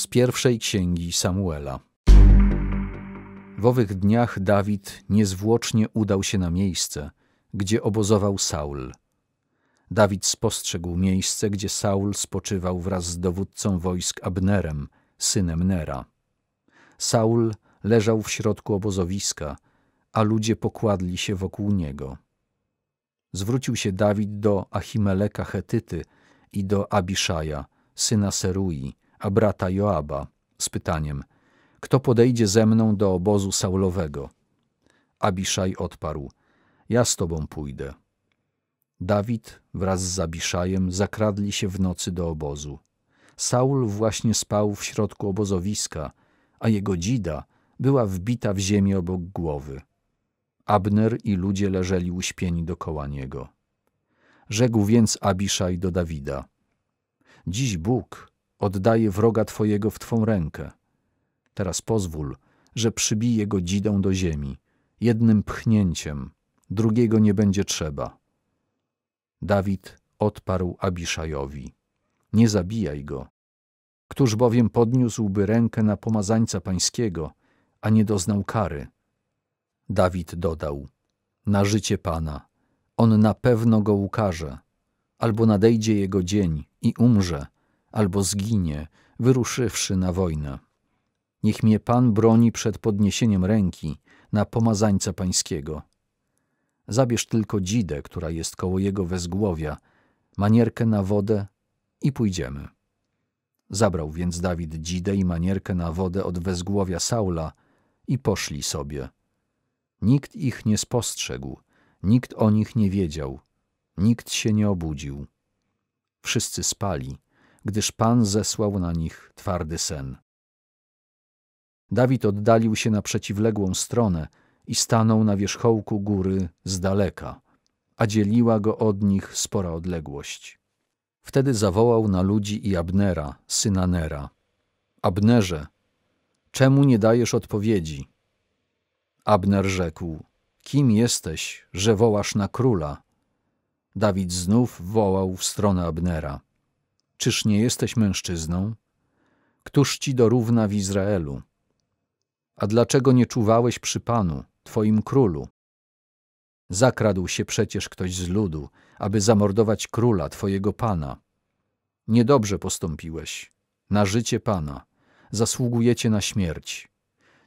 z pierwszej księgi Samuela. W owych dniach Dawid niezwłocznie udał się na miejsce, gdzie obozował Saul. Dawid spostrzegł miejsce, gdzie Saul spoczywał wraz z dowódcą wojsk Abnerem, synem Nera. Saul leżał w środku obozowiska, a ludzie pokładli się wokół niego. Zwrócił się Dawid do Achimeleka Chetyty i do Abiszaja, syna Serui, a brata Joaba z pytaniem: Kto podejdzie ze mną do obozu Saulowego? Abiszaj odparł: Ja z tobą pójdę. Dawid wraz z Abiszajem zakradli się w nocy do obozu. Saul właśnie spał w środku obozowiska, a jego dzida była wbita w ziemię obok głowy. Abner i ludzie leżeli uśpieni dokoła niego. Rzekł więc Abiszaj do Dawida: Dziś Bóg, Oddaję wroga Twojego w Twą rękę. Teraz pozwól, że przybije go dzidą do ziemi, jednym pchnięciem, drugiego nie będzie trzeba. Dawid odparł Abiszajowi. Nie zabijaj go. Któż bowiem podniósłby rękę na pomazańca pańskiego, a nie doznał kary? Dawid dodał. Na życie Pana. On na pewno go ukaże. Albo nadejdzie jego dzień i umrze, albo zginie, wyruszywszy na wojnę. Niech mnie Pan broni przed podniesieniem ręki na pomazańca pańskiego. Zabierz tylko dzidę, która jest koło jego wezgłowia, manierkę na wodę i pójdziemy. Zabrał więc Dawid dzidę i manierkę na wodę od wezgłowia Saula i poszli sobie. Nikt ich nie spostrzegł, nikt o nich nie wiedział, nikt się nie obudził. Wszyscy spali gdyż Pan zesłał na nich twardy sen. Dawid oddalił się na przeciwległą stronę i stanął na wierzchołku góry z daleka, a dzieliła go od nich spora odległość. Wtedy zawołał na ludzi i Abnera, syna Nera. Abnerze, czemu nie dajesz odpowiedzi? Abner rzekł, kim jesteś, że wołasz na króla? Dawid znów wołał w stronę Abnera. Czyż nie jesteś mężczyzną? Któż ci dorówna w Izraelu? A dlaczego nie czuwałeś przy Panu, Twoim królu? Zakradł się przecież ktoś z ludu, aby zamordować króla, Twojego Pana. Niedobrze postąpiłeś, na życie Pana, zasługujecie na śmierć.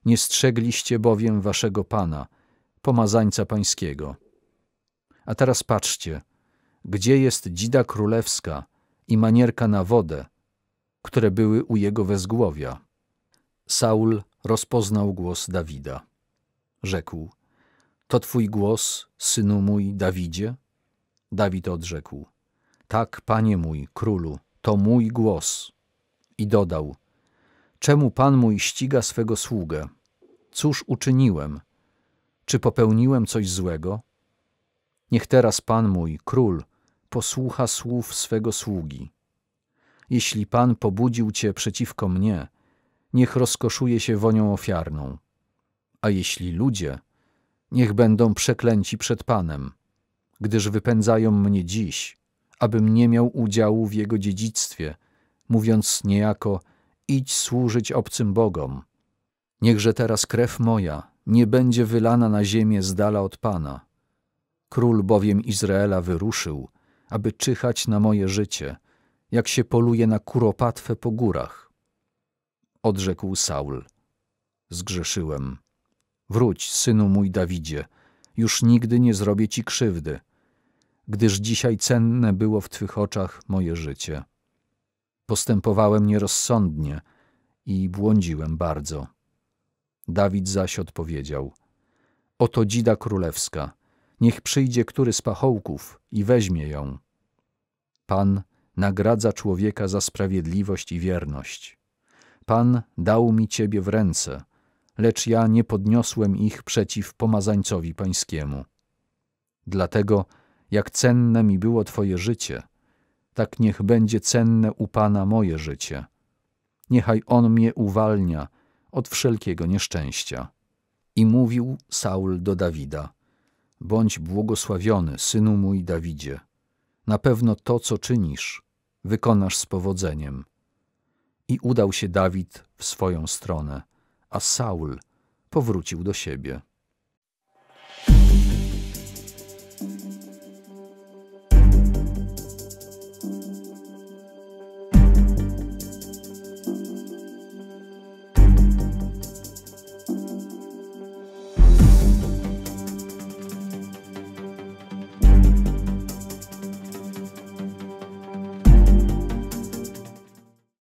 Nie strzegliście bowiem Waszego Pana, pomazańca Pańskiego. A teraz patrzcie, gdzie jest dzida królewska, i manierka na wodę, które były u jego wezgłowia. Saul rozpoznał głos Dawida. Rzekł, to twój głos, synu mój Dawidzie? Dawid odrzekł, tak, panie mój, królu, to mój głos. I dodał, czemu pan mój ściga swego sługę? Cóż uczyniłem? Czy popełniłem coś złego? Niech teraz pan mój, król, posłucha słów swego sługi. Jeśli Pan pobudził Cię przeciwko mnie, niech rozkoszuje się wonią ofiarną. A jeśli ludzie, niech będą przeklęci przed Panem, gdyż wypędzają mnie dziś, abym nie miał udziału w jego dziedzictwie, mówiąc niejako, idź służyć obcym bogom. Niechże teraz krew moja nie będzie wylana na ziemię z dala od Pana. Król bowiem Izraela wyruszył, aby czyhać na moje życie, jak się poluje na kuropatwę po górach. Odrzekł Saul. Zgrzeszyłem. Wróć, synu mój Dawidzie, już nigdy nie zrobię ci krzywdy, gdyż dzisiaj cenne było w twych oczach moje życie. Postępowałem nierozsądnie i błądziłem bardzo. Dawid zaś odpowiedział: Oto dzida królewska, niech przyjdzie który z pachołków i weźmie ją, Pan nagradza człowieka za sprawiedliwość i wierność. Pan dał mi Ciebie w ręce, lecz ja nie podniosłem ich przeciw pomazańcowi pańskiemu. Dlatego, jak cenne mi było Twoje życie, tak niech będzie cenne u Pana moje życie. Niechaj On mnie uwalnia od wszelkiego nieszczęścia. I mówił Saul do Dawida, Bądź błogosławiony, synu mój Dawidzie na pewno to, co czynisz, wykonasz z powodzeniem. I udał się Dawid w swoją stronę, a Saul powrócił do siebie.